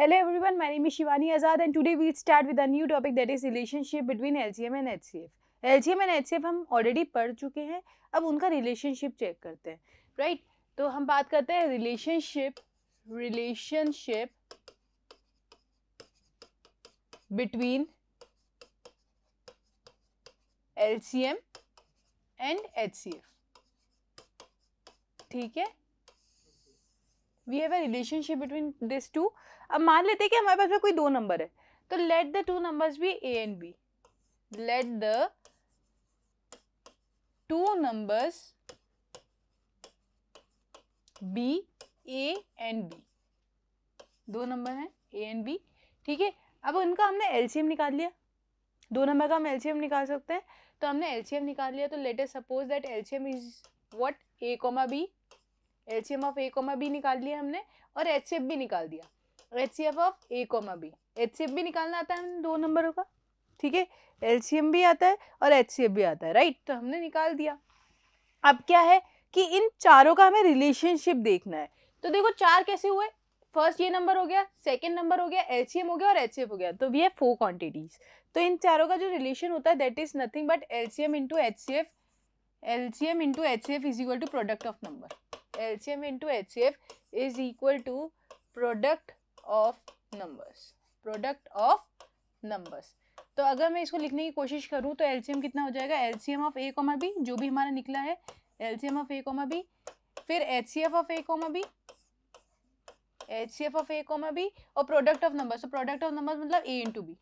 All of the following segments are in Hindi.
Hello everyone my name Shivani Azad and today we start with a new topic that is relationship between L M and H C F L M and H हम ऑलरेडी पढ़ चुके हैं अब उनका रिलेशनशिप चेक करते हैं राइट right? तो हम बात करते हैं relationship relationship between L C M and H C F ठीक है we have a relationship between this two अब मान लेते हैं कि हमारे पास में कोई दो नंबर है तो let the two numbers be A and B let the two numbers be A and B दो नंबर हैं ए एंड बी ठीक है अब उनका हमने एलसीएम निकाल लिया दो नंबर का हम एलसीएम निकाल सकते हैं तो हमने एलसीएम निकाल लिया तो let suppose that LCM is what A comma B LCM of A comma B निकाल लिया हमने और एच भी निकाल दिया H C F of A comma B H C F भी निकालना आता है दो नंबरों का ठीक है एल सी एम भी आता है और एच सी एफ भी आता है राइट तो हमने निकाल दिया अब क्या है कि इन चारों का हमें रिलेशनशिप देखना है तो देखो चार कैसे हुए फर्स्ट ये नंबर हो गया सेकंड नंबर हो गया एलसीएम हो गया और एच हो गया तो वी है फोर क्वांटिटीज तो इन चारों का जो रिलेशन होता है that is nothing but LCM into H C F LCM into H C F is equal to product of number LCM into H C F is equal to product of numbers product of numbers तो अगर मैं इसको लिखने की कोशिश करूँ तो एलसीएम कितना हो जाएगा M of A comma B जो भी हमारा निकला है M of A comma B फिर H C F of A comma B H C F of A comma B और प्रोडक्ट ऑफ नंबर तो प्रोडक्ट ऑफ नंबर मतलब ए इंटू बी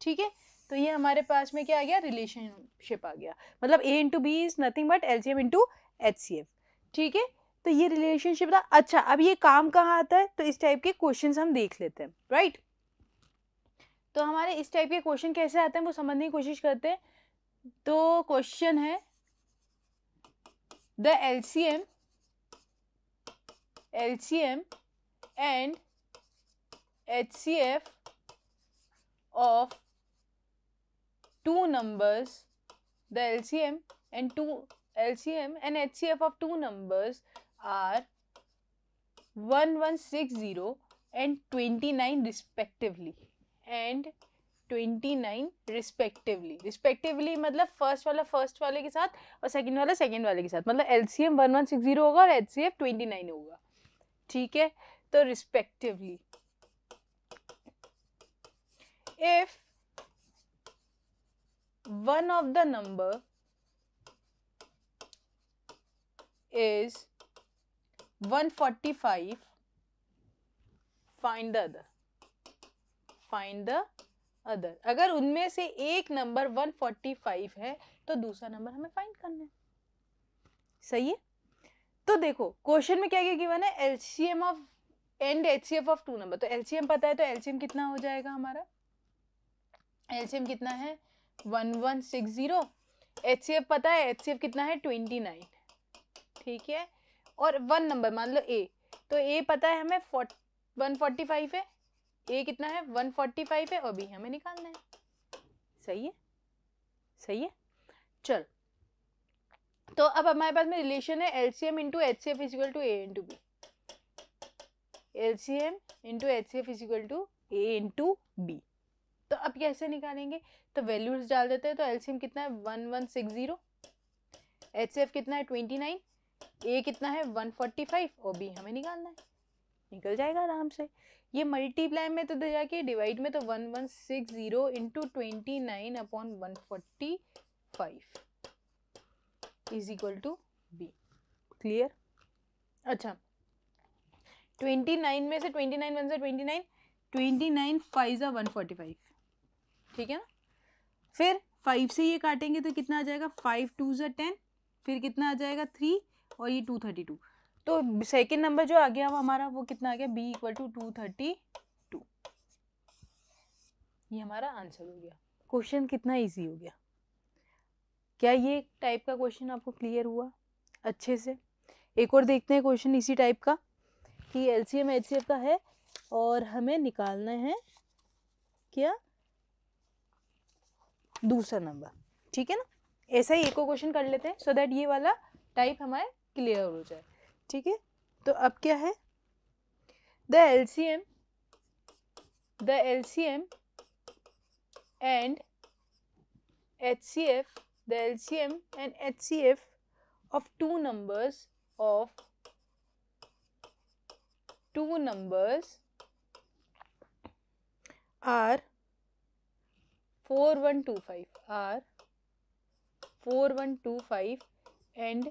ठीक है तो ये हमारे पास में क्या आ गया रिलेशनशिप आ गया मतलब A into B is nothing but L C M into H C F ठीक है तो ये रिलेशनशिप था अच्छा अब ये काम कहाँ आता है तो इस टाइप के क्वेश्चन हम देख लेते हैं राइट तो हमारे इस टाइप के क्वेश्चन कैसे आते हैं वो समझने की कोशिश करते हैं तो क्वेश्चन है the L C M L C M and H C F of two numbers the L C M and two L C M and H C F of two numbers and twenty nine respectively and twenty nine respectively respectively मतलब फर्स्ट वाला फर्स्ट वाले के साथ और सेकेंड वाला सेकेंड वाले के साथ मतलब L C M one one six zero होगा और L C F twenty nine होगा ठीक है तो respectively if one of the number is 145 find the other find the other अगर उनमें से एक नंबर 145 है तो दूसरा नंबर हमें फाइंड करना है सही है तो देखो क्वेश्चन में क्या क्या गिवन है LCM of and HCF of two number तो एलसीएम पता है तो एलसीएम कितना हो जाएगा हमारा एलसीएम कितना है 1160 एफ पता है एफ कितना है ट्वेंटी नाइन ठीक है और वन नंबर मान लो ए तो ए पता है हमें वन फोर्टी फाइव है ए कितना है वन फोर्टी फाइव है और बी हमें निकालना है सही है सही है चल तो अब हमारे पास में रिलेशन है L C M into H C F is equal to A into B L C M into H C F is equal to A into B तो अब कैसे निकालेंगे तो वैल्यूज डाल देते हैं तो एल सी एम कितना है one one six zero H C F कितना है ट्वेंटी नाइन ए कितना है 145 और बी हमें निकालना है निकल जाएगा आराम से ये मल्टीप्लाई में तो दे जाके डिवाइड में तो one one six zero into twenty nine upon one forty five is equal to B clear अच्छा ट्वेंटी नाइन में से ट्वेंटी नाइन वन से twenty nine twenty nine five ज़ा वन फोर्टी फाइव ठीक है ना फिर फाइव से ये काटेंगे तो कितना आ जाएगा फाइव टू ज़ा टेन फिर कितना आ जाएगा थ्री और ये टू थर्टी टू तो सेकेंड नंबर जो आ गया हमारा वो कितना आ गया B equal to two thirty two ये हमारा आंसर हो गया क्वेश्चन कितना ईजी हो गया क्या ये टाइप का क्वेश्चन आपको क्लियर हुआ अच्छे से एक और देखते हैं क्वेश्चन इसी टाइप का कि एल सी एम एच का है और हमें निकालना है क्या दूसरा नंबर ठीक है ना ऐसा ही एक और क्वेश्चन कर लेते हैं सो so दैट ये वाला टाइप हमारे क्लियर हो जाए ठीक है तो अब क्या है the L C M the L C M and H C F the L C M and H C F of two numbers of two two numbers are four one five are four one two five and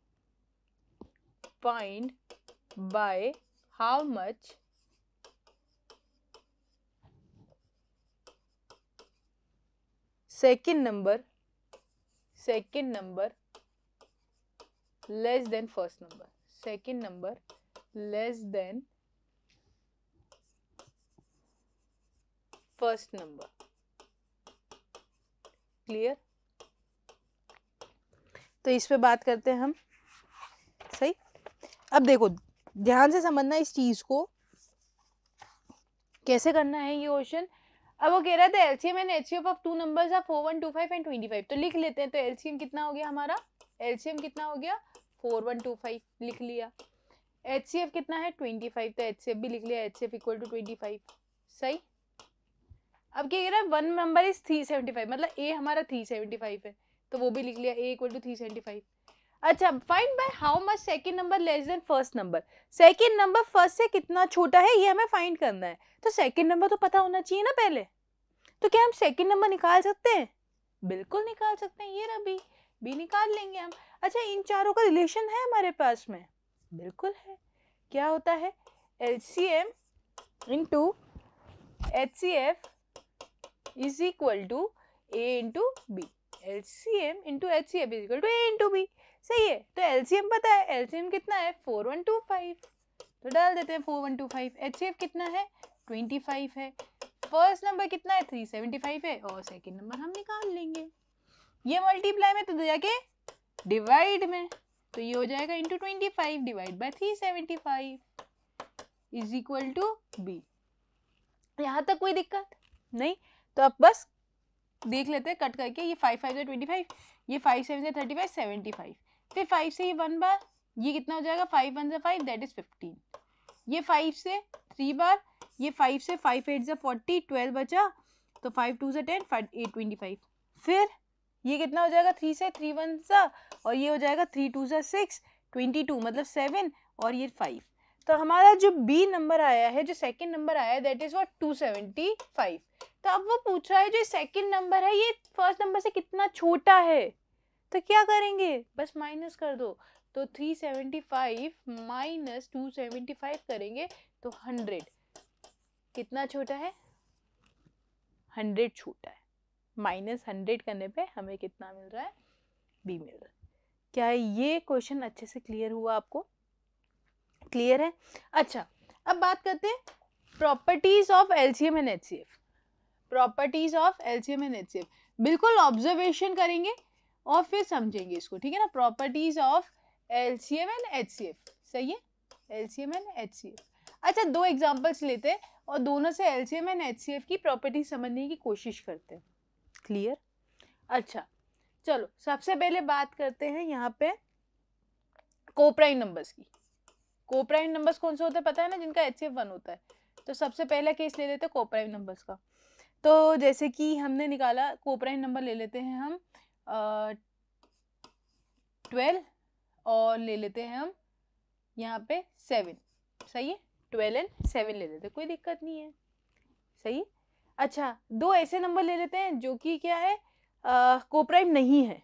find by how much second number second number less than first number second number less than first number clear तो इस पे बात करते हैं हम अब देखो ध्यान से समझना इस चीज़ को कैसे करना है ये क्वेश्चन अब वो कह रहा था LCM and HCF of two numbers are 4 1 2 5 and 25 तो लिख लेते हैं तो एलसीएम कितना हो गया हमारा एलसीएम कितना हो गया 4 1 2 5 लिख लिया एचसीएफ कितना है 25 तो एचसीएफ भी लिख लिया एचसीएफ इक्वल टू 25 सही अब क्या कह रहा है वन नंबर इज 375 मतलब ए हमारा 375 है तो वो भी लिख लिया ए इक्वल टू 375 अच्छा find by how much second number less than first number second number first से कितना छोटा है ये हमें फाइंड करना है तो सेकेंड नंबर तो पता होना चाहिए ना पहले तो क्या हम सेकेंड नंबर निकाल सकते हैं बिल्कुल निकाल सकते हैं ये रहा बी बी निकाल लेंगे हम अच्छा इन चारों का रिलेशन है हमारे पास में बिल्कुल है क्या होता है L C M into H C F is equal to A into B L C M into H C F is equal to A into B सही है तो एलसीएम पता है एलसीएम कितना है फोर वन टू फाइव तो डाल देते हैं four one two five H C F कितना है ट्वेंटी फाइव है फर्स्ट नंबर कितना है थ्री सेवेंटी फाइव है और सेकेंड नंबर हम निकाल लेंगे ये मल्टीप्लाई में तो जाके डिवाइड में तो ये हो जाएगा into twenty five divide by three seventy five is equal to B यहाँ तक कोई दिक्कत नहीं तो अब बस देख लेते हैं कट करके ये फाइव फाइव से ट्वेंटी फाइव ये फाइव सेवन से थर्टी फाइव सेवेंटी फाइव फिर फाइव से ही वन बार ये कितना हो जाएगा फाइव वन जै फाइव दैट इज़ फिफ्टीन ये फाइव से थ्री बार ये फाइव से फाइव एट जै फोर्टी ट्वेल्व बचा तो फाइव टू जै ten five eight twenty five फिर ये कितना हो जाएगा थ्री से थ्री वन सा और ये हो जाएगा थ्री टू जै सिक्स ट्वेंटी टू मतलब सेवन और ये फाइव तो हमारा जो बी नंबर आया है जो सेकंड नंबर आया है that is what two seventy five तो अब वो पूछ रहा है जो सेकंड नंबर है ये फर्स्ट नंबर से कितना छोटा है तो क्या करेंगे बस माइनस कर दो तो 375 माइनस 275 करेंगे तो 100 कितना छोटा है 100 छोटा है माइनस हंड्रेड करने पे हमें कितना मिल रहा है बी मिल रहा है क्या ये क्वेश्चन अच्छे से क्लियर हुआ आपको क्लियर है अच्छा अब बात करते हैं properties of LCM and HCF properties of LCM and HCF बिल्कुल ऑब्जर्वेशन करेंगे और फिर समझेंगे इसको ठीक है ना properties of L C M and H C F सही है L C M and H C F अच्छा दो एग्जाम्पल्स लेते हैं और दोनों से L C M and H C F की प्रॉपर्टी समझने की कोशिश करते हैं क्लियर अच्छा चलो सबसे पहले बात करते हैं यहाँ पे कोप्राइन नंबर्स की कोप्राइन नंबर्स कौन से होते हैं पता है ना जिनका एच सी एफ वन होता है तो सबसे पहला केस ले लेते हैं कोप्राइन नंबर्स का तो जैसे कि हमने निकाला कोप्राइन नंबर ले लेते हैं हम ट्वेल्व और ले लेते हैं हम यहाँ पे सेवन सही है ट्वेल्व एंड सेवन ले लेते हैं कोई दिक्कत नहीं है सही अच्छा दो ऐसे नंबर ले लेते हैं जो कि क्या है कोप्राइम नहीं है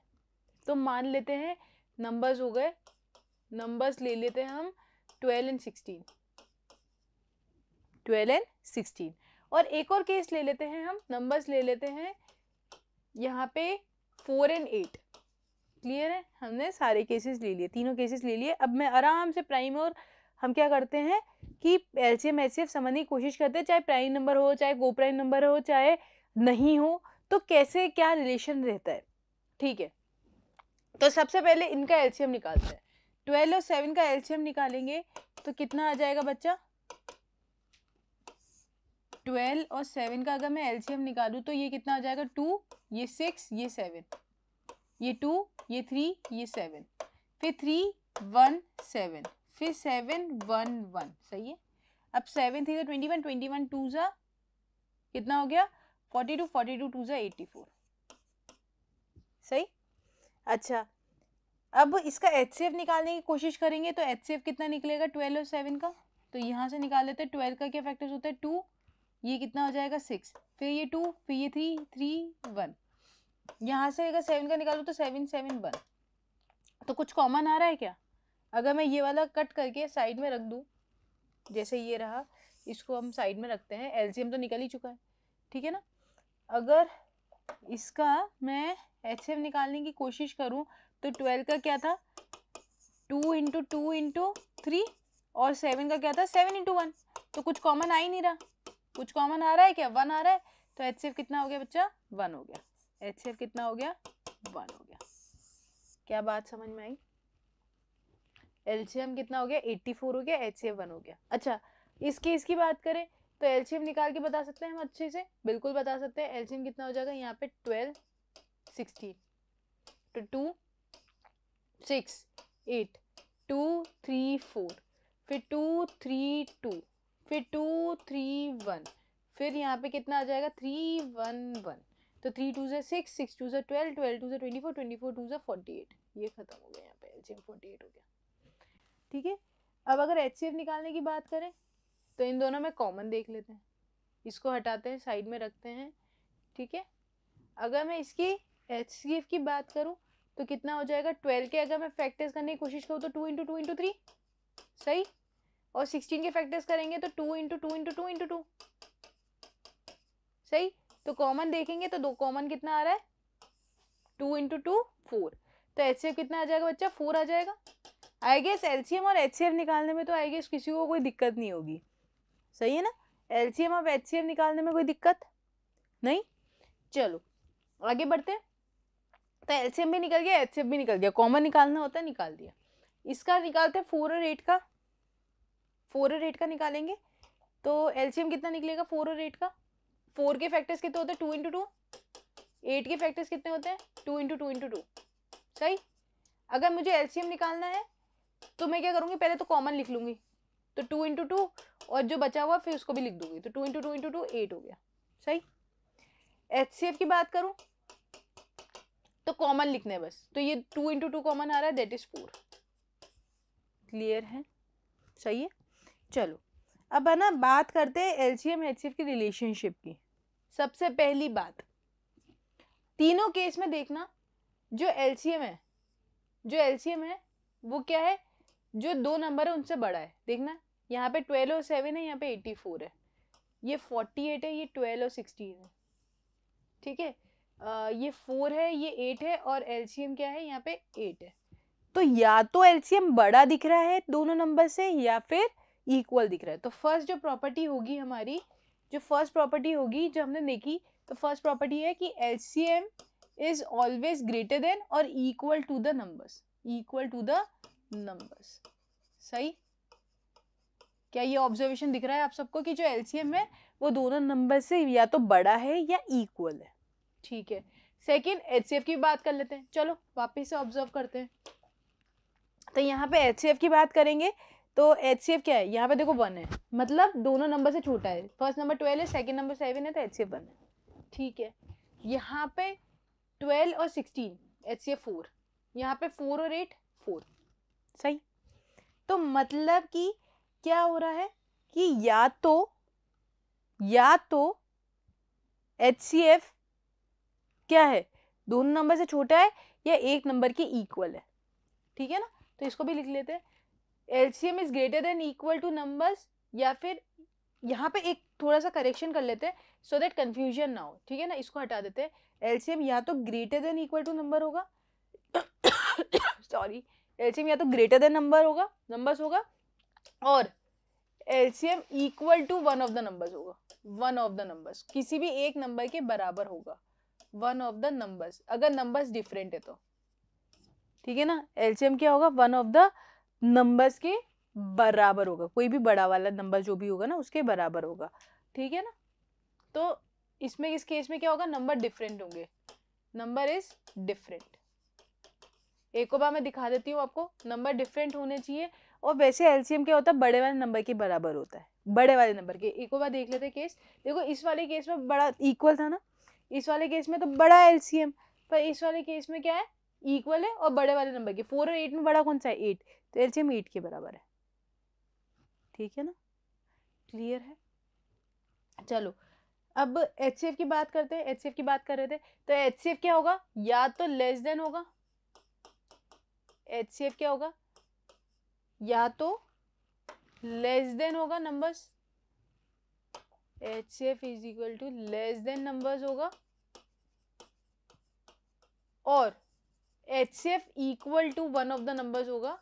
तो मान लेते हैं नंबर्स हो गए नंबर्स ले लेते हैं हम twelve and sixteen twelve and sixteen और एक और केस ले लेते हैं हम नंबर्स ले लेते हैं यहाँ पे फोर एंड एट क्लियर है हमने सारे केसेस ले लिए तीनों केसेस ले लिए अब मैं आराम से प्राइम और हम क्या करते हैं कि L C M H C F समझने की कोशिश करते हैं चाहे प्राइम नंबर हो चाहे गो प्राइम नंबर हो चाहे नहीं हो तो कैसे क्या रिलेशन रहता है ठीक है तो सबसे पहले इनका एल सी एम निकालते हैं ट्वेल्व और सेवन का एल सी एम निकालेंगे तो कितना आ जाएगा बच्चा ट्वेल्व और सेवन का अगर मैं एलसीएम निकालूँ तो ये कितना आ जाएगा टू ये सिक्स ये सेवन ये टू ये थ्री ये सेवन फिर थ्री वन सेवन फिर सेवन वन वन सही है अब सेवन थ्री तो twenty one twenty one two ज़ा कितना हो गया forty two forty two two ज़ा एट्टी फोर सही अच्छा अब इसका एच निकालने की कोशिश करेंगे तो एच कितना निकलेगा ट्वेल्व और सेवन का तो यहाँ से निकाल लेते हैं ट्वेल्व का क्या फैक्टर्स होता है टू ये कितना हो जाएगा सिक्स फिर ये टू फिर ये थ्री थ्री वन यहाँ से अगर सेवन का निकालू तो सेवन सेवन वन तो कुछ कॉमन आ रहा है क्या अगर मैं ये वाला कट करके साइड में रख दूँ जैसे ये रहा इसको हम साइड में रखते हैं एलसीएम तो निकल ही चुका है ठीक है ना अगर इसका मैं एच निकालने की कोशिश करूँ तो ट्वेल्व का क्या था two into two into three और सेवन का क्या था सेवन इंटू वन तो कुछ कॉमन आ ही नहीं रहा कुछ कॉमन आ रहा है क्या वन आ रहा है तो एच कितना हो गया बच्चा वन हो गया एच कितना हो गया वन हो गया क्या बात समझ में आई एल्शियम कितना हो गया एट्टी फोर हो गया एच वन हो गया अच्छा केस इसकी बात करें तो एल्शियम निकाल के बता सकते हैं हम अच्छे से बिल्कुल बता सकते हैं एल्शियम कितना हो जाएगा यहाँ पे ट्वेल्व सिक्सटीन तो two six eight two three four फिर टू थ्री टू फिर टू थ्री वन फिर यहाँ पे कितना आ जाएगा थ्री वन वन तो थ्री टू ज़ा सिक्स सिक्स टू जो ट्वेल्व ट्वेल्व टू जो twenty four twenty four two ज़ा फोर्टी एट ये ख़त्म हो गया यहाँ पे एच फोर्टी एट हो गया ठीक है अब अगर एच निकालने की बात करें तो इन दोनों में कॉमन देख लेते हैं इसको हटाते हैं साइड में रखते हैं ठीक है अगर मैं इसकी एच की बात करूँ तो कितना हो जाएगा ट्वेल्व के अगर मैं फैक्टर्स करने की कोशिश करूँ तो two into two into three सही और सिक्सटीन के फैक्टर्स करेंगे तो two into two into two into two सही तो कॉमन देखेंगे तो दो कॉमन कितना आ रहा है टू इंटू टू फोर तो एच कितना आ जाएगा बच्चा फोर आ जाएगा आई गेस एलसीएम और एच निकालने में तो आई गेस किसी को कोई दिक्कत नहीं होगी सही है ना एलसीएम और एच निकालने में कोई दिक्कत नहीं चलो आगे बढ़ते हैं तो एलसीएम भी निकल गया एच भी निकल गया कॉमन निकालना होता है निकाल दिया इसका निकालते हैं फोर और एट का फोर और एट का निकालेंगे तो एलसीएम कितना निकलेगा फोर और एट का फोर के फैक्टर्स कितने होते हैं टू इंटू टू एट के फैक्टर्स कितने होते हैं two into two into two सही अगर मुझे एलसीएम निकालना है तो मैं क्या करूँगी पहले तो कॉमन लिख लूँगी तो टू इंटू टू और जो बचा हुआ फिर उसको भी लिख दूंगी तो two into two into two eight हो गया सही एच सी एफ की बात करूँ तो कॉमन लिखना है बस तो ये टू इंटू टू कॉमन आ रहा है देट इज़ फोर क्लियर है सही है चलो अब है ना बात करते हैं L C M H C F की रिलेशनशिप की सबसे पहली बात तीनों केस में देखना जो एल सी एम है जो एल सी एम है वो क्या है जो दो नंबर है उनसे बड़ा है देखना यहाँ पे ट्वेल्व और सेवन है यहाँ पे एटी फोर है ये फोर्टी एट है ये ट्वेल्व और सिक्सटीन है ठीक है ये फोर है ये एट है और एल सी एम क्या है यहाँ पे एट है तो या तो एल सी एम बड़ा दिख रहा है दोनों नंबर से या फिर इक्वल दिख रहा है तो फर्स्ट जो प्रॉपर्टी होगी हमारी जो फर्स्ट प्रॉपर्टी होगी जो हमने देखी तो फर्स्ट प्रॉपर्टी है कि L C M is always greater than और equal to the numbers equal to the numbers सही क्या ये ऑब्जर्वेशन दिख रहा है आप सबको कि जो एल सी एम है वो दोनों नंबर से या तो बड़ा है या इक्वल है ठीक है सेकेंड एच सी एफ की बात कर लेते हैं चलो वापस से ऑब्जर्व करते हैं तो यहाँ पे एच सी एफ की बात करेंगे तो एच सी एफ क्या है यहाँ पे देखो वन है मतलब दोनों नंबर से छोटा है फर्स्ट नंबर ट्वेल्व है सेकेंड नंबर सेवन है तो एच सी वन है ठीक है यहाँ पे ट्वेल्व और sixteen H C F four यहाँ पे फोर और एट फोर सही तो मतलब कि क्या हो रहा है कि या तो या तो एच सी एफ क्या है दोनों नंबर से छोटा है या एक नंबर के इक्वल है ठीक है ना तो इसको भी लिख लेते हैं LCM is greater than equal to numbers या फिर यहाँ पे एक थोड़ा सा करेक्शन कर लेते हैं सो दैट कन्फ्यूजन ना हो ठीक है ना इसको हटा देते हैं एलसीएम या तो greater than equal to number होगा सॉरी एलसीएम या तो ग्रेटर देन नंबर होगा नंबर्स होगा और LCM equal to one of the numbers होगा वन ऑफ द नंबर्स किसी भी एक नंबर के बराबर होगा वन ऑफ द नंबर्स अगर नंबर्स डिफरेंट है तो ठीक है ना एलसीएम क्या होगा वन ऑफ द नंबर्स के बराबर होगा कोई भी बड़ा वाला नंबर जो भी होगा ना उसके बराबर होगा ठीक है ना तो इसमें इस केस में क्या होगा नंबर डिफरेंट होंगे नंबर इज डिफरेंट एक बार मैं दिखा देती हूँ आपको नंबर डिफरेंट होने चाहिए और वैसे एलसीएम क्या होता है बड़े वाले नंबर के बराबर होता है बड़े वाले नंबर के एक बार देख लेते हैं केस देखो इस वाले केस में बड़ा इक्वल था ना इस वाले केस में तो बड़ा एलसीएम पर इस वाले केस में क्या है इक्वल है और बड़े वाले नंबर के फोर और एट में बड़ा कौन सा है एट तो एलसीएम ईट के बराबर है ठीक है ना क्लियर है चलो अब एच की बात करते हैं एच की बात कर रहे थे तो एच क्या होगा या तो लेस देन होगा एच क्या होगा या तो लेस देन होगा numbers H C F is equal to less than numbers होगा और H C F equal to one of the numbers होगा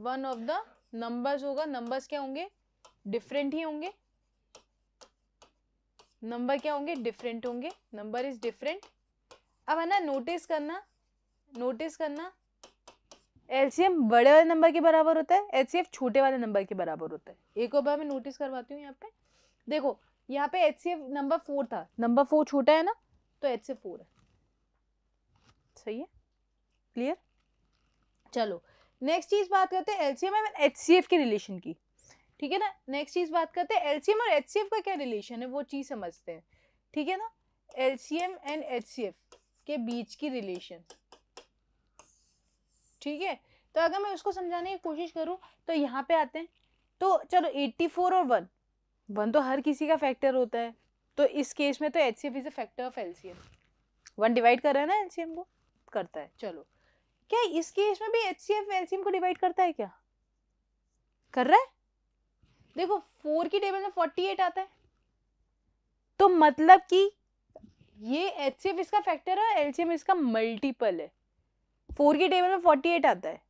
वन ऑफ द नंबर्स होगा नंबर्स क्या होंगे डिफरेंट ही होंगे नंबर क्या होंगे डिफरेंट होंगे नंबर इज डिफरेंट अब है ना नोटिस करना नोटिस करना एलसीएम बड़े वाले नंबर के बराबर होता है एचसीएफ छोटे वाले नंबर के बराबर होता है एक और बार मैं नोटिस करवाती हूँ यहाँ पे देखो यहाँ पे एचसीएफ नंबर फोर था नंबर फोर छोटा है ना तो एचसीएफ फोर है सही है क्लियर चलो नेक्स्ट चीज बात करते हैं एलसीएम एंड एचसीएफ के रिलेशन की ठीक है ना नेक्स्ट चीज बात करते हैं एलसीएम और एचसीएफ का क्या रिलेशन है वो चीज समझते हैं ठीक है ना एलसीएम एंड एचसीएफ के बीच की रिलेशन ठीक है तो अगर मैं उसको समझाने की कोशिश करूँ तो यहाँ पे आते हैं तो चलो 84 और वन वन तो हर किसी का फैक्टर होता है तो इस केस में तो H C F is a factor of L C one divide कर रहा है ना एल सी एम को करता है चलो क्या इस केस में भी HCF सी एफ को डिवाइड करता है क्या कर रहा है देखो फोर की टेबल में फोर्टी एट आता है तो मतलब कि ये HCF इसका फैक्टर है LCM इसका मल्टीपल है फोर की टेबल में फोर्टी एट आता है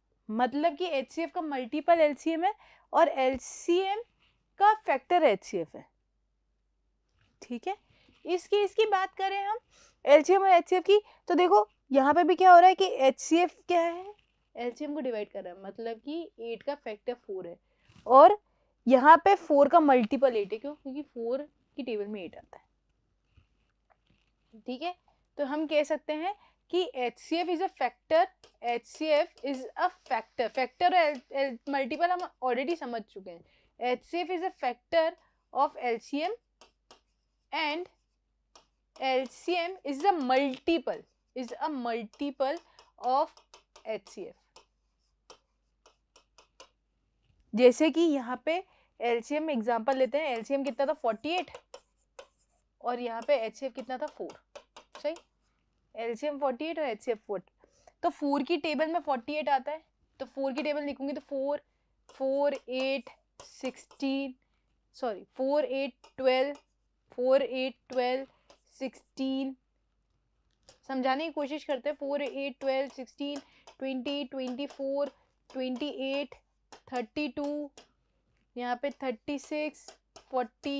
मतलब कि HCF का मल्टीपल LCM है और LCM का फैक्टर HCF है ठीक है इसकी इसकी बात करें हम एलसीएम और एच की तो देखो यहाँ पे भी क्या हो रहा है कि एच सी एफ क्या है एल सी एम को डिवाइड कर रहा है मतलब कि एट का फैक्टर फोर है और यहाँ पे फोर का मल्टीपल एट है क्यों क्योंकि फोर की टेबल में एट आता है ठीक है तो हम कह सकते हैं कि H C F is a factor H C F is a factor factor और मल्टीपल हम ऑलरेडी समझ चुके हैं H C F is a factor of L C M and L C M is a multiple a multiple of H C F जैसे कि यहाँ पे एल सी एम एग्जाम्पल लेते हैं एल सी एम कितना था फोर्टी एट और यहाँ पे एच सी एफ कितना था फोर सही L C M forty eight और एच सी एफ फोर तो फोर की टेबल में फोर्टी एट आता है तो फोर की टेबल लिखूंगी तो four four eight sixteen sorry four eight twelve four eight twelve sixteen समझाने की कोशिश करते हैं four eight twelve sixteen twenty twenty four twenty eight thirty two यहाँ पे thirty six forty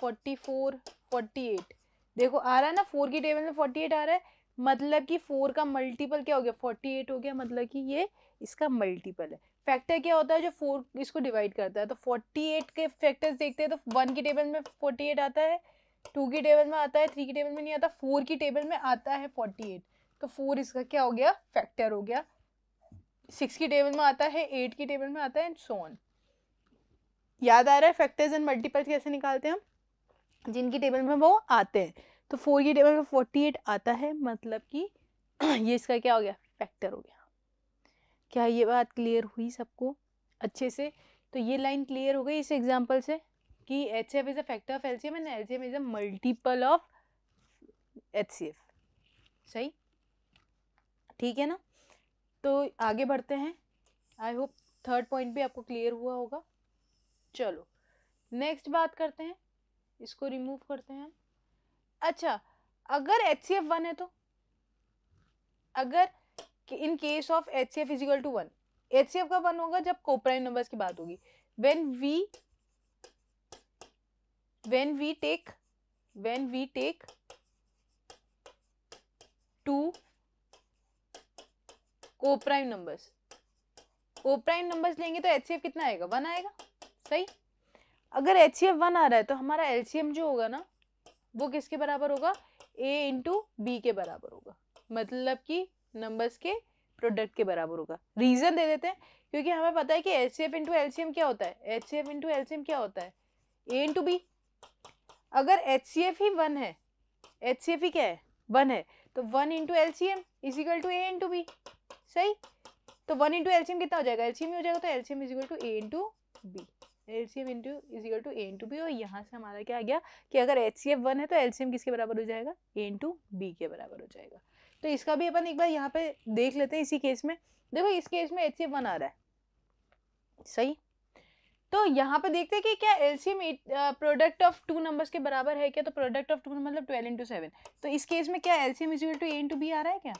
forty four forty eight देखो आ रहा है ना फोर की टेबल में फोर्टी एट आ रहा है मतलब कि फोर का मल्टीपल क्या हो गया फोर्टी एट हो गया मतलब कि ये इसका मल्टीपल है फैक्टर क्या होता है जो फोर इसको डिवाइड करता है तो फोर्टी एट के फैक्टर्स देखते हैं तो वन की टेबल में फोर्टी एट आता है टू की टेबल में आता है थ्री की टेबल में नहीं आता फोर की टेबल में आता है फोर्टी एट तो फोर इसका क्या हो गया फैक्टर हो गया सिक्स की टेबल में आता है एट की टेबल में आता है एंड सोन याद आ रहा है फैक्टर्स एंड मल्टीपल्स कैसे निकालते हैं हम जिनकी टेबल में वो आते हैं तो फोर की टेबल में फोर्टी एट आता है मतलब कि ये इसका क्या हो गया फैक्टर हो गया क्या ये बात क्लियर हुई सबको अच्छे से तो ये लाइन क्लियर हो गई इस एग्जाम्पल से कि H C F is a factor of L C M and L C M is a multiple of H C F सही ठीक है ना तो आगे बढ़ते हैं आई होप थर्ड पॉइंट भी आपको क्लियर हुआ होगा चलो नेक्स्ट बात करते हैं इसको रिमूव करते हैं अच्छा अगर एच सी एफ वन है तो अगर in case of H C F is equal to one H C F का वन होगा जब कोपराइन नंबर्स की बात होगी when we when we take when we take two co-prime numbers co-prime numbers लेंगे तो एच कितना आएगा वन आएगा सही अगर एच वन आ रहा है तो हमारा एल जो होगा ना वो किसके बराबर होगा ए इंटू बी के बराबर होगा मतलब कि नंबर्स के प्रोडक्ट के बराबर होगा रीज़न दे देते हैं क्योंकि हमें पता है कि H C F into L क्या होता है H C F into L क्या होता है ए इंटू बी अगर एच सी एफ ही वन है एच सी एफ ही क्या है वन है तो one into L C M equal to A into B सही तो one into L C M कितना हो जाएगा एल सी एम हो जाएगा तो L C M equal to A into B L C M into equal to A into B और यहाँ से हमारा क्या आ गया कि अगर एच सी एफ वन है तो एल सी एम किसके बराबर हो जाएगा ए इंटू बी के बराबर हो जाएगा तो इसका भी अपन एक बार यहाँ पे देख लेते हैं इसी केस में देखो इस केस में एच सी एफ वन आ रहा है सही तो यहाँ पे देखते हैं कि क्या LCM product of two numbers के बराबर है क्या तो प्रोडक्ट ऑफ टू मतलब ट्वेल्व इंटू सेवन तो इस केस में क्या LCM is to A into B आ रहा है क्या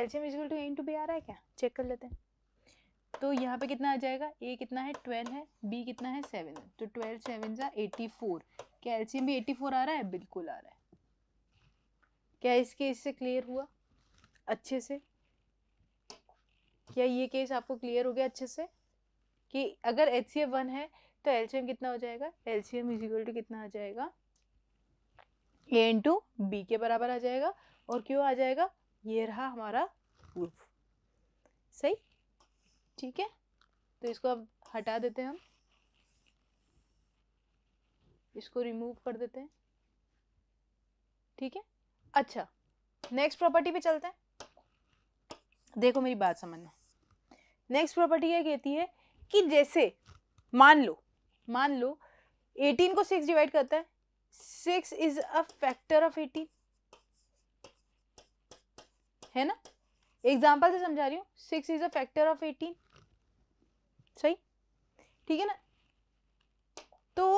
LCM is to A into B आ रहा है क्या चेक कर लेते हैं तो यहाँ पे कितना आ जाएगा ए कितना है ट्वेल्व है बी कितना है सेवन है तो ट्वेल्व सेवन ज़ा एटी फोर क्या एलसीएम भी एटी फोर आ रहा है बिल्कुल आ रहा है क्या इस केस से क्लियर हुआ अच्छे से क्या ये केस आपको क्लियर हो गया अच्छे से कि अगर एच सी वन है तो एल सी एम कितना हो जाएगा L C M equal to कितना आ जाएगा ए इन टू बी के बराबर आ जाएगा और क्यों आ जाएगा ये रहा हमारा प्रूफ सही ठीक है तो इसको अब हटा देते हैं हम इसको रिमूव कर देते हैं ठीक है अच्छा नेक्स्ट प्रॉपर्टी पे चलते हैं देखो मेरी बात समझना नेक्स्ट प्रॉपर्टी क्या कहती है कि जैसे मान लो मान लो एटीन को सिक्स डिवाइड करता है six is a factor of eighteen है ना एग्जाम्पल से समझा रही हूँ six is a factor of eighteen सही ठीक है ना तो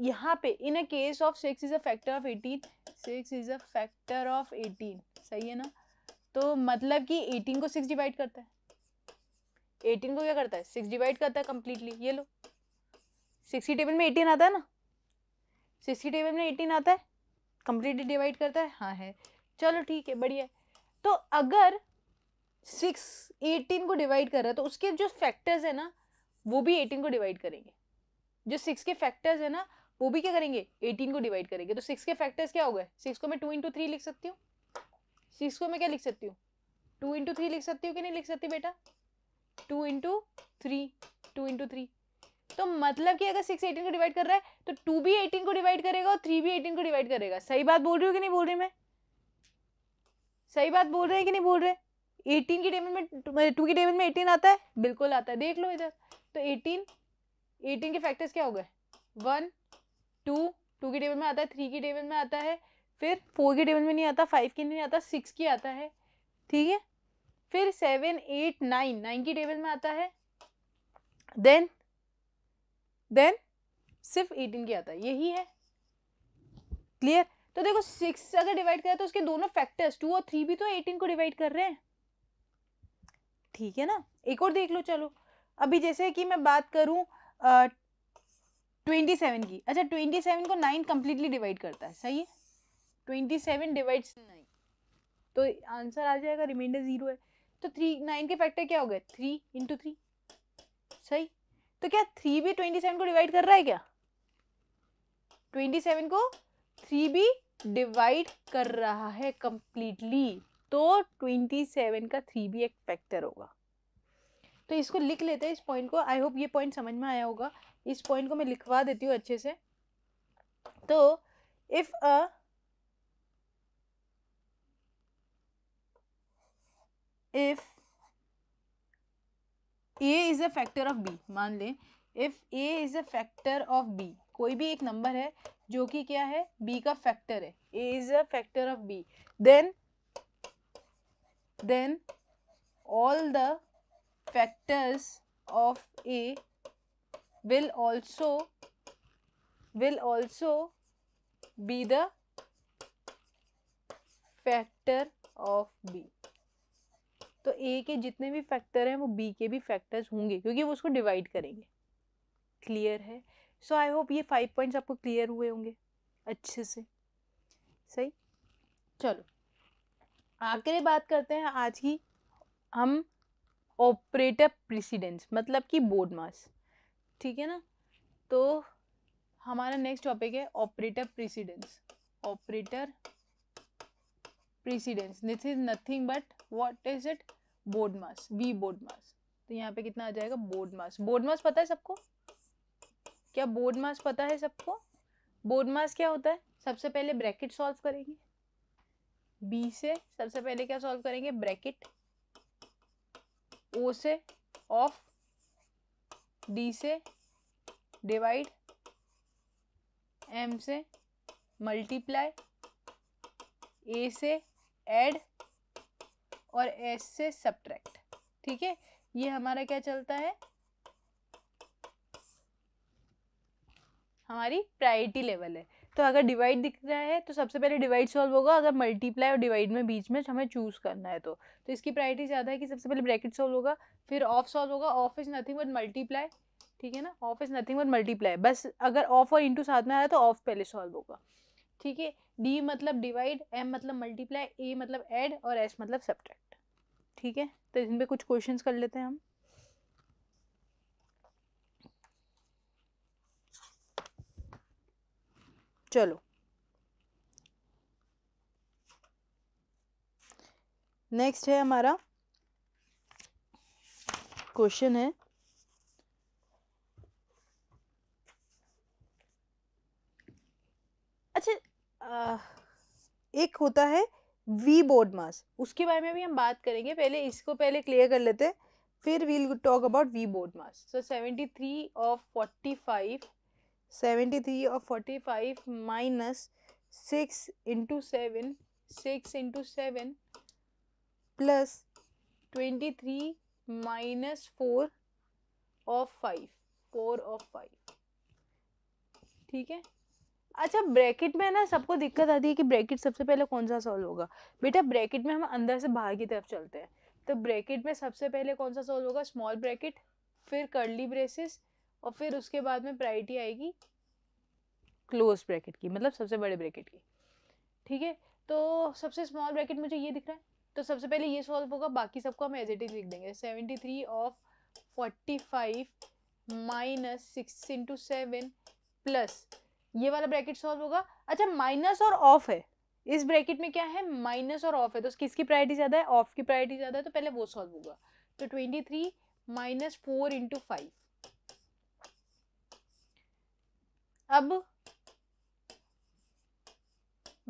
यहाँ पे in a case of six is a factor of eighteen six is a factor of eighteen सही है ना तो मतलब कि एटीन को सिक्स डिवाइड करता है एटीन को क्या करता है सिक्स डिवाइड करता है कम्प्लीटली ये लो सिक्स की टेबल में एटीन आता है ना सिक्स की टेबल में एटीन आता है कम्प्लीटली डिवाइड करता है हाँ है चलो ठीक है बढ़िया तो अगर सिक्स एटीन को डिवाइड कर रहा है तो उसके जो फैक्टर्स है ना वो भी एटीन को डिवाइड करेंगे जो सिक्स के फैक्टर्स है ना वो भी क्या करेंगे एटीन को डिवाइड करेंगे तो सिक्स के फैक्टर्स क्या हो गए सिक्स को मैं टू इंटू थ्री लिख सकती हूँ सिक्स को मैं क्या लिख सकती हूँ टू इंटू थ्री लिख सकती हूँ कि नहीं लिख सकती बेटा two into three two into three तो मतलब कि अगर सिक्स एटीन को डिवाइड कर रहा है तो टू भी एटीन को डिवाइड करेगा और थ्री भी एटीन को डिवाइड करेगा सही बात बोल रही हूँ कि नहीं बोल रही मैं सही बात बोल रहे हैं कि नहीं बोल रहे एटीन की टेबल में मतलब टू की टेबल में एटीन आता है बिल्कुल आता है देख लो इधर तो एटीन एटीन के फैक्टर्स क्या हो गए वन टू टू की टेबल में आता है थ्री की टेबल में आता है फिर फोर की टेबल में नहीं आता फाइव की नहीं आता सिक्स की आता है ठीक है फिर सेवन एट नाइन नाइन की टेबल में आता है देन देन सिर्फ एटीन की आता है यही है क्लियर तो देखो सिक्स अगर डिवाइड करें तो उसके दोनों फैक्टर्स टू और थ्री भी तो एटीन को डिवाइड कर रहे हैं ठीक है ना एक और देख लो चलो अभी जैसे कि मैं बात करूं ट्वेंटी सेवन की अच्छा ट्वेंटी सेवन को नाइन कंप्लीटली डिवाइड करता है सही है ट्वेंटी सेवन डिवाइड नाइन तो आंसर आ जाएगा रिमाइंडर जीरो है तो थ्री नाइन के फैक्टर क्या हो गए थ्री इंटू थ्री सही तो क्या थ्री भी ट्वेंटी सेवन को डिवाइड कर रहा है क्या ट्वेंटी सेवन को थ्री भी डिवाइड कर रहा है कंप्लीटली तो ट्वेंटी सेवन का थ्री भी एक फैक्टर होगा तो इसको लिख लेते हैं इस पॉइंट को आई होप ये पॉइंट समझ में आया होगा इस पॉइंट को मैं लिखवा देती हूँ अच्छे से तो if a if A is a factor of B मान लें if A is a factor of B कोई भी एक नंबर है जो कि क्या है बी का फैक्टर है A is a factor of B then then all the factors of A will also will also be the factor of B तो ए के जितने भी फैक्टर हैं वो बी के भी फैक्टर्स होंगे क्योंकि वो उसको डिवाइड करेंगे क्लियर है सो आई होप ये फाइव पॉइंट्स आपको क्लियर हुए होंगे अच्छे से सही चलो आखिरी बात करते हैं आज की हम ऑपरेटर प्रेसिडेंस मतलब कि बोर्ड मास ठीक है ना तो हमारा नेक्स्ट टॉपिक है operator precedence operator precedence this is nothing but what is it BODMAS V BODMAS तो यहाँ पे कितना आ जाएगा बोर्ड मास बोर्ड मास पता है सबको क्या बोर्ड मास पता है सबको बोर्ड मास क्या होता है सबसे पहले ब्रैकेट सॉल्व करेंगे बी से सबसे पहले क्या सॉल्व करेंगे ब्रैकेट ओ से ऑफ डी से डिवाइड एम से मल्टीप्लाई ए से एड और एस से सब्ट्रैक्ट ठीक है ये हमारा क्या चलता है हमारी प्रायोरिटी लेवल है तो अगर डिवाइड दिख रहा है तो सबसे पहले डिवाइड सॉल्व होगा अगर मल्टीप्लाई और डिवाइड में बीच में हमें चूज़ करना है तो तो इसकी प्रायोरिटी ज़्यादा है कि सबसे पहले ब्रैकेट सॉल्व होगा फिर ऑफ सॉल्व होगा of is nothing but multiply ठीक है ना of is nothing but multiply बस अगर ऑफ और इंटू साथ में आया तो ऑफ पहले सॉल्व होगा ठीक है डी मतलब डिवाइड एम मतलब मल्टीप्लाई ए मतलब एड और एस मतलब सब्ट्रैक्ट ठीक है तो इन पर कुछ क्वेश्चन कर लेते हैं हम चलो नेक्स्ट है हमारा क्वेश्चन है अच्छा आ, एक होता है वी बोर्ड मास उसके बारे में भी हम बात करेंगे पहले इसको पहले क्लियर कर लेते हैं फिर we'll talk about V BODMAS so seventy three of forty five seventy three of forty five minus six into seven six into seven plus twenty three minus four of five four of five ठीक है अच्छा ब्रैकेट में ना सबको दिक्कत आती है कि ब्रैकेट सबसे पहले कौन सा सॉल्व होगा बेटा ब्रैकेट में हम अंदर से बाहर की तरफ चलते हैं तो ब्रैकेट में सबसे पहले कौन सा सॉल्व होगा स्मॉल ब्रैकेट फिर कर्ली ब्रेसेस और फिर उसके बाद में प्रायरिटी आएगी क्लोज ब्रैकेट की मतलब सबसे बड़े ब्रैकेट की ठीक है तो सबसे स्मॉल ब्रैकेट मुझे ये दिख रहा है तो सबसे पहले ये सॉल्व होगा बाकी सबको हम एज इट इज लिख देंगे seventy three of forty five minus six into seven plus ये वाला ब्रैकेट सॉल्व होगा अच्छा माइनस और ऑफ है इस ब्रैकेट में क्या है माइनस और ऑफ है तो किसकी प्रायोरिटी ज़्यादा है ऑफ की प्रायोरिटी ज़्यादा है तो पहले वो सॉल्व होगा तो twenty three minus four into five अब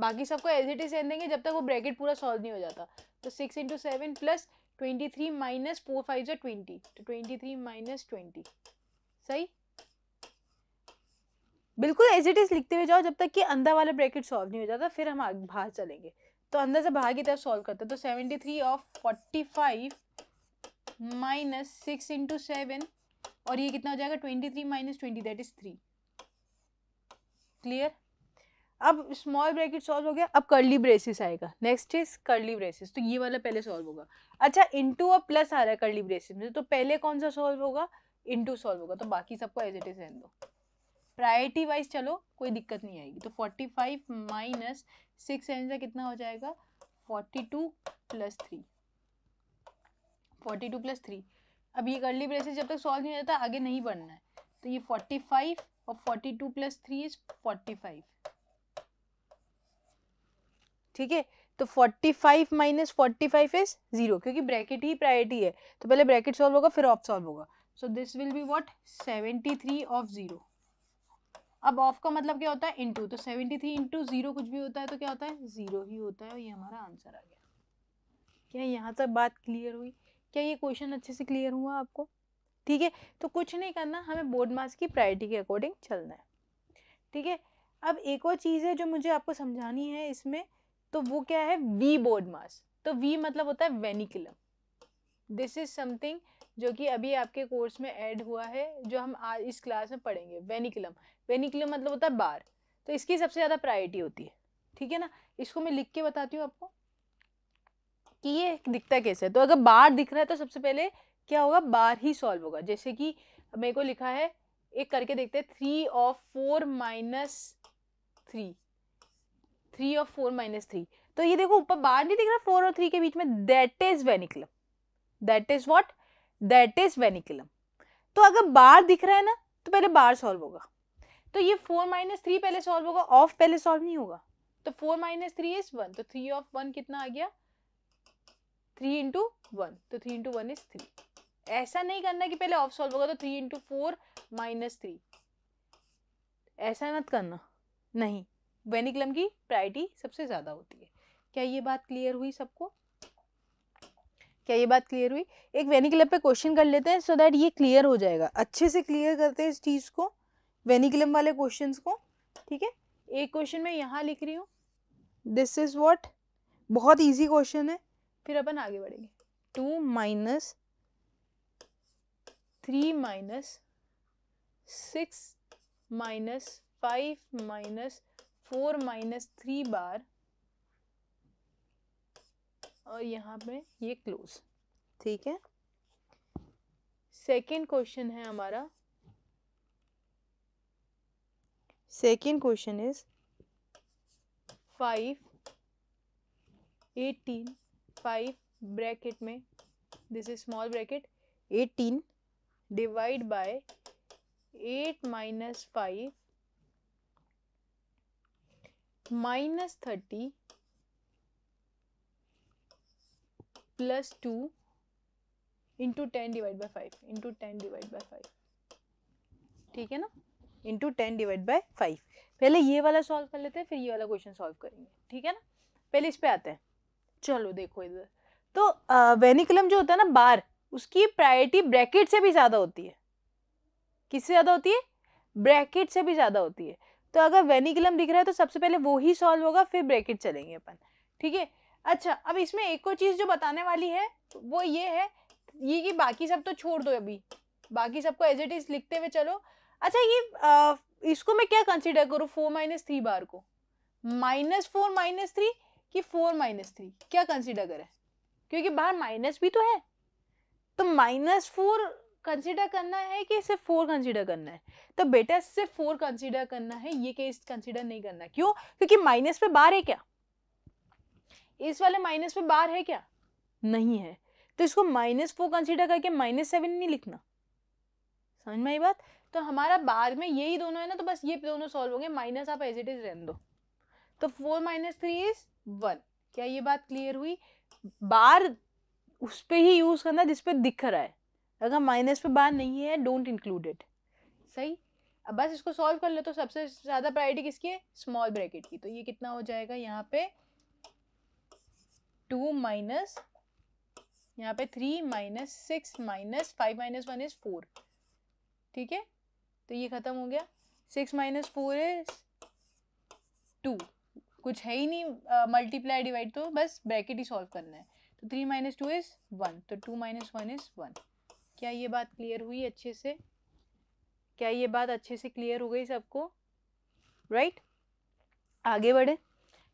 बाकी सबको एज इट इज रहने देंगे जब तक वो ब्रैकेट पूरा सॉल्व नहीं हो जाता तो six into seven plus twenty three minus four five जो ट्वेंटी तो ट्वेंटी थ्री माइनस ट्वेंटी सही बिल्कुल एज इट इज़ लिखते हुए जाओ जब तक कि अंदर वाला ब्रैकेट सॉल्व नहीं हो जाता फिर हम बाहर चलेंगे तो अंदर से बाहर की तरफ सॉल्व करते हैं तो seventy three of forty five minus six into seven और ये कितना हो जाएगा twenty three minus twenty that is three clear अब स्मॉल ब्रैकेट सॉल्व हो गया अब कर्ली ब्रेसिस आएगा नेक्स्ट इज कर्ली ब्रेसिस तो ये वाला पहले सॉल्व होगा अच्छा इंटू अब प्लस आ रहा है कर्ली ब्रेसिस में तो पहले कौन सा सॉल्व होगा इंटू सॉल्व होगा तो बाकी सबको एज इट इज रहने दो प्रायोरिटी वाइज चलो कोई दिक्कत नहीं आएगी तो forty five minus six into कितना हो जाएगा forty two plus three forty two plus three अब ये अर्ली ब्रेसेस जब तक सॉल्व नहीं हो जाता आगे नहीं बढ़ना है तो ये फोर्टी फाइव और forty two plus three is forty five ठीक है तो 45 five minus forty five is zero क्योंकि ब्रैकेट ही प्रायोरिटी है तो पहले ब्रैकेट सॉल्व होगा फिर ऑफ सॉल्व होगा so this will be what 73 three of zero अब ऑफ का मतलब क्या होता है इंटू तो सेवेंटी थ्री इंटू जीरो कुछ भी होता है तो क्या होता है जीरो ही होता है और ये हमारा आंसर आ गया क्या यहाँ तक बात क्लियर हुई क्या ये क्वेश्चन अच्छे से क्लियर हुआ आपको ठीक है तो कुछ नहीं करना हमें बोर्ड मार्क्स की प्रायोरिटी के अकॉर्डिंग चलना है ठीक है अब एक और चीज़ है जो मुझे आपको समझानी है इसमें तो वो क्या है वी बोर्ड मार्क्स तो वी मतलब होता है वेनिकुलम दिस इज समथिंग जो कि अभी आपके कोर्स में ऐड हुआ है जो हम आज इस क्लास में पढ़ेंगे वेनिकुलम वेनिकुलम मतलब होता है बार तो इसकी सबसे ज़्यादा प्रायोरिटी होती है ठीक है ना इसको मैं लिख के बताती हूँ आपको कि ये दिखता कैसे है तो अगर बार दिख रहा है तो सबसे पहले क्या होगा बार ही सॉल्व होगा जैसे कि मेरे को लिखा है एक करके देखते हैं three of four minus three three of four minus three तो ये देखो ऊपर बार नहीं दिख रहा फोर और थ्री के बीच में that is vinculum that is what that is vinculum तो अगर बार दिख रहा है ना तो पहले बार सॉल्व होगा तो ये फोर माइनस थ्री पहले सॉल्व होगा ऑफ पहले सॉल्व नहीं होगा तो four minus three is one तो थ्री ऑफ वन कितना आ गया थ्री इंटू वन तो three into one is three ऐसा नहीं करना कि पहले ऑफ सॉल्व होगा तो three into four minus three ऐसा मत करना नहीं वेनिकलम की प्रायरिटी सबसे ज़्यादा होती है क्या ये बात क्लियर हुई सबको क्या ये बात क्लियर हुई एक वेनिकुलर पे क्वेश्चन कर लेते हैं सो so दैट ये क्लियर हो जाएगा अच्छे से क्लियर करते हैं इस चीज़ को वेनिकुलम वाले क्वेश्चन को ठीक है एक क्वेश्चन मैं यहाँ लिख रही हूँ दिस इज़ वॉट बहुत ईजी क्वेश्चन है फिर अपन आगे बढ़ेंगे two minus three minus six minus five minus four minus three बार और यहाँ पे ये क्लोज ठीक है सेकेंड क्वेश्चन है हमारा second question is five eighteen five bracket में this is small bracket eighteen divide by eight minus five minus thirty plus two into ten divide by five into ten divide by five ठीक है ना into ten divide by five पहले ये वाला सॉल्व कर लेते हैं फिर ये वाला क्वेश्चन सॉल्व करेंगे ठीक है ना पहले इस पे आते हैं चलो देखो इधर तो वेनिकुलम जो होता है ना बार उसकी प्रायोरिटी ब्रैकेट से भी ज़्यादा होती है किससे ज़्यादा होती है ब्रैकेट से भी ज़्यादा होती है तो अगर वेनिकुलम दिख रहा है तो सबसे पहले वो ही सॉल्व होगा फिर ब्रैकेट चलेंगे अपन ठीक है अच्छा अब इसमें एक और चीज़ जो बताने वाली है वो ये है ये कि बाकी सब तो छोड़ दो अभी बाकी सबको एज इट इज़ लिखते हुए चलो अच्छा ये आ, इसको मैं क्या कंसिडर करूँ फोर माइनस थ्री बार को माइनस फोर माइनस थ्री कि फोर माइनस थ्री क्या कंसिडर करें क्योंकि बाहर माइनस भी तो है तो माइनस फोर कंसिडर करना है कि सिर्फ फोर कंसिडर करना है तो बेटा सिर्फ फोर कंसिडर करना है ये केस कंसिडर नहीं करना क्यों क्योंकि माइनस पे बार है क्या इस वाले माइनस पे बार है क्या नहीं है तो इसको माइनस फोर कंसिडर करके माइनस सेवन नहीं लिखना समझ में आई बात तो हमारा बार में यही दोनों है ना तो बस ये दोनों सॉल्व होंगे माइनस आप एज इट इज रहने दो तो four minus three is one क्या ये बात क्लियर हुई बार उस पर ही यूज़ करना जिसपे दिख रहा है अगर माइनस पे बार नहीं है डोंट इंक्लूडेड सही अब बस इसको सॉल्व कर लो तो सबसे ज़्यादा प्रायोरिटी किसकी है स्मॉल ब्रैकेट की तो ये कितना हो जाएगा यहाँ पे टू माइनस यहाँ पे three minus six minus five minus one is four ठीक है तो ये ख़त्म हो गया six minus four is two कुछ है ही नहीं मल्टीप्लाई डिवाइड तो बस ब्रैकेट ही सॉल्व करना है तो three minus two is one तो two minus one is one क्या ये बात क्लियर हुई अच्छे से क्या ये बात अच्छे से क्लियर हो गई सबको राइट right? आगे बढ़े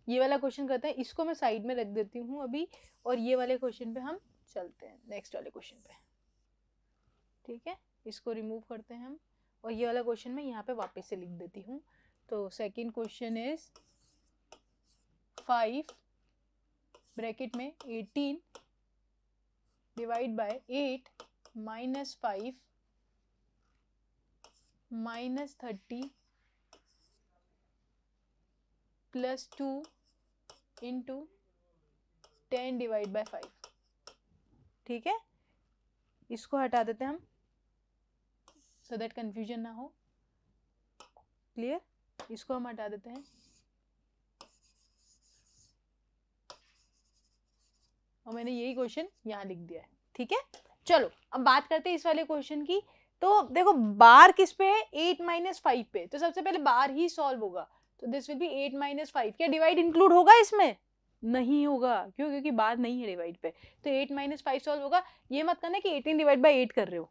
ये वाला क्वेश्चन करते हैं इसको मैं साइड में रख देती हूँ अभी और ये वाले क्वेश्चन पे हम चलते हैं नेक्स्ट वाले क्वेश्चन पे ठीक है इसको रिमूव करते हैं हम और ये वाला क्वेश्चन मैं यहाँ पे वापस से लिख देती हूँ तो second question is five bracket में eighteen divide by eight minus five minus thirty plus two into ten divide by five ठीक है इसको हटा देते हैं हम सो दैट कन्फ्यूजन ना हो क्लियर इसको हम हटा देते हैं और मैंने यही क्वेश्चन यहाँ लिख दिया है ठीक है चलो अब बात करते हैं इस वाले क्वेश्चन की तो देखो बार किस पे है एट माइनस फाइव पे तो सबसे पहले बार ही सॉल्व होगा तो this will be eight minus five क्या डिवाइड इंक्लूड होगा इसमें नहीं होगा क्यों क्योंकि बात नहीं है डिवाइड पे तो एट माइनस फाइव सॉल्व होगा ये मत करना कि एटीन डिवाइड बाई एट कर रहे हो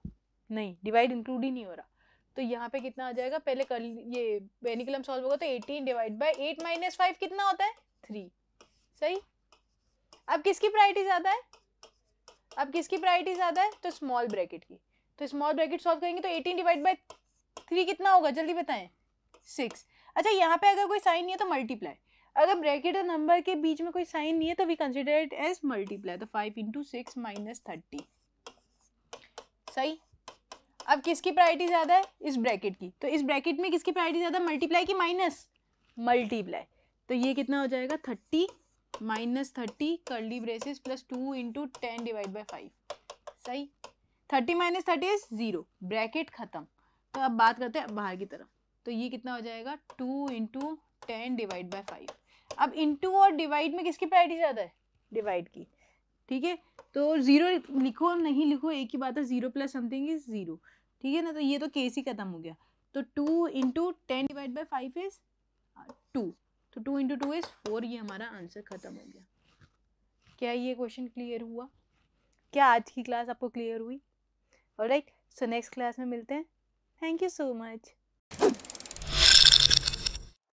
नहीं डिवाइड इंक्लूड ही नहीं हो रहा तो यहाँ पे कितना आ जाएगा पहले कर ये बेनिकुलम सॉल्व होगा तो eighteen divide by eight minus five कितना होता है थ्री सही अब किसकी प्रायोरिटी ज़्यादा है अब किसकी प्रायोरिटी ज़्यादा है तो स्मॉल ब्रैकेट की तो स्मॉल ब्रैकेट सॉल्व करेंगे तो एटीन डिवाइड बाई थ्री कितना होगा जल्दी बताएं सिक्स अच्छा यहाँ पे अगर कोई साइन नहीं है तो मल्टीप्लाई अगर ब्रैकेट और नंबर के बीच में कोई साइन नहीं है तो we consider it as multiply तो five into six minus thirty सही अब किसकी प्रायोरिटी ज़्यादा है इस ब्रैकेट की तो इस ब्रैकेट में किसकी प्रायोरिटी ज़्यादा मल्टीप्लाई की माइनस मल्टीप्लाई तो ये कितना हो जाएगा thirty minus thirty curly braces plus two into ten divide by five सही thirty minus thirty is zero bracket ख़त्म तो अब बात करते हैं बाहर की तरफ तो ये कितना हो जाएगा two into ten divide by five अब इंटू और डिवाइड में किसकी प्रायरिटी ज़्यादा है डिवाइड की ठीक है तो ज़ीरो लिखो नहीं लिखो एक ही बात है zero plus something is zero ठीक है ना तो ये तो केस ही खत्म हो गया तो two into ten divide by five is two हाँ, तो two into two is four ये हमारा आंसर ख़त्म हो गया क्या ये क्वेश्चन क्लियर हुआ क्या आज की क्लास आपको क्लियर हुई और राइट सो नेक्स्ट क्लास में मिलते हैं थैंक यू सो मच